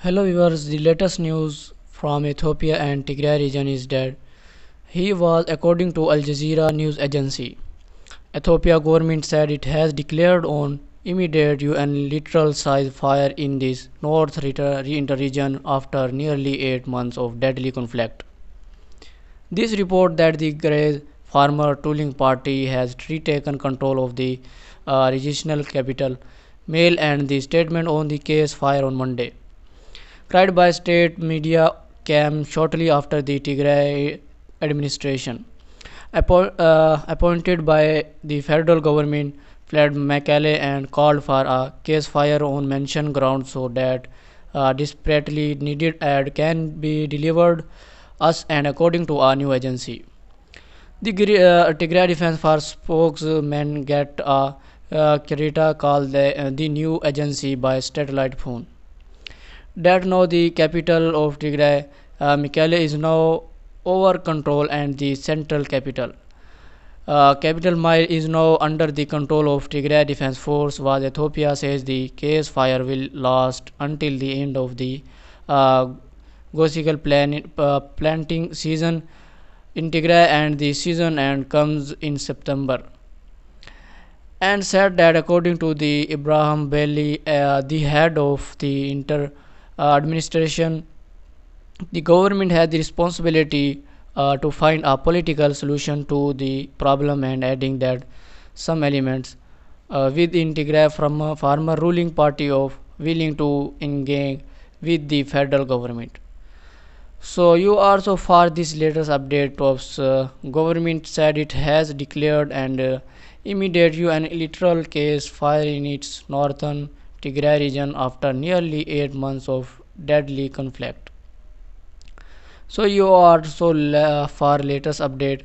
Hello viewers, the latest news from Ethiopia and Tigray region is there. he was according to Al Jazeera news agency. Ethiopia government said it has declared on immediate UN literal size fire in this north region after nearly 8 months of deadly conflict. This report that the Grey farmer Tooling party has retaken control of the uh, regional capital mail and the statement on the case fire on Monday cried by state media came shortly after the Tigray administration. Appo- uh, appointed by the federal government, fled Mekelle and called for a ceasefire on mentioned ground so that uh, desperately needed aid can be delivered us and according to our new agency. The uh, Tigray Defense Force spokesman get a uh, Kirita called the, uh, the new agency by satellite phone that now the capital of Tigray, uh, is now over control and the central capital. Uh, capital Mile is now under the control of Tigray Defense Force, while Ethiopia says the case fire will last until the end of the uh, plan, uh, planting season in Tigray and the season and comes in September. And said that according to the Ibrahim Bailey, uh, the head of the inter uh, administration the government has the responsibility uh, to find a political solution to the problem and adding that some elements uh, with integrate from a former ruling party of willing to engage with the federal government so you are so far this latest update of uh, government said it has declared and uh, immediate an electoral case file in its northern Tigray region after nearly 8 months of deadly conflict. So you are so far latest update